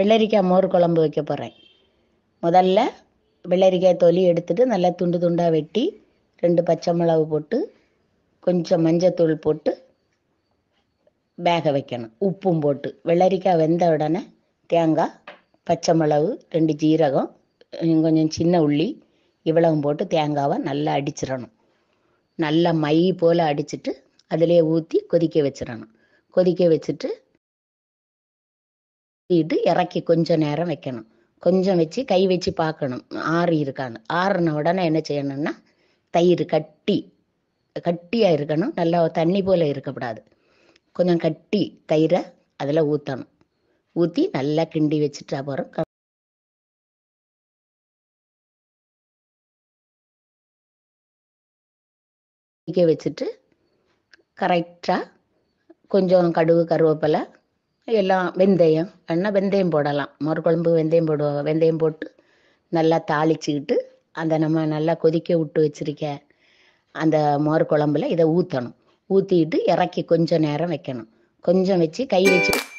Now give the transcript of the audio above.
வெள்ளரிக்காய் மோர் குழம்பு வைக்க போகிறேன் முதல்ல வெள்ளரிக்காய் தொலி எடுத்துகிட்டு நல்லா துண்டு துண்டாக வெட்டி ரெண்டு பச்சை மிளகு போட்டு கொஞ்சம் மஞ்சத்தூள் போட்டு வேக வைக்கணும் உப்பும் போட்டு வெள்ளரிக்காய் வெந்த உடனே தேங்காய் பச்சை மிளகு ரெண்டு ஜீரகம் கொஞ்சம் சின்ன உள்ளி இவ்வளவும் போட்டு தேங்காவை நல்லா அடிச்சிடணும் நல்லா மை போல் அடிச்சுட்டு அதிலே ஊற்றி கொதிக்க வச்சிடணும் கொதிக்க வச்சுட்டு இது இறக்கி கொஞ்சம் நேரம் வைக்கணும் கொஞ்சம் வச்சு கை வச்சு பார்க்கணும் ஆறி இருக்கான்னு ஆறுன உடனே என்ன செய்யணும்னா தயிர் கட்டி கட்டியாக இருக்கணும் நல்லா தண்ணி போல் இருக்கக்கூடாது கொஞ்சம் கட்டி தயிரை அதில் ஊற்றணும் ஊற்றி நல்லா கிண்டி வச்சுட்டா போகிறோம் வச்சுட்டு கரெக்டாக கொஞ்சம் கடுகு கருவேப்பிலை எல்லாம் வெந்தயம் வேணா வெந்தயம் போடலாம் குழம்பு வெந்தயம் போடுவோம் வெந்தயம் போட்டு நல்லா தாளிச்சுக்கிட்டு அந்த நம்ம நல்லா கொதிக்க விட்டு வச்சிருக்க அந்த மோர் குழம்புல இதை ஊற்றணும் ஊற்றிட்டு இறக்கி கொஞ்சம் நேரம் வைக்கணும் கொஞ்சம் வச்சு கை வச்சு